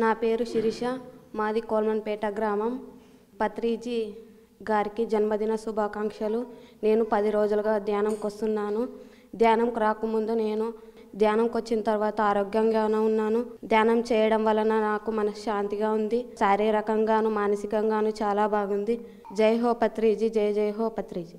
నా పేరు శిరీష మాది కోల్మన్పేట గ్రామం పత్రిజీ గారికి జన్మదిన శుభాకాంక్షలు నేను పది రోజులుగా ధ్యానంకి వస్తున్నాను ధ్యానంకు రాకముందు నేను ధ్యానంకి వచ్చిన తర్వాత ఆరోగ్యంగానే ఉన్నాను ధ్యానం చేయడం వలన నాకు మనశ్శాంతిగా ఉంది శారీరకంగాను మానసికంగాను చాలా బాగుంది జై హో పత్రిజీ జై జై హో పత్రిజీ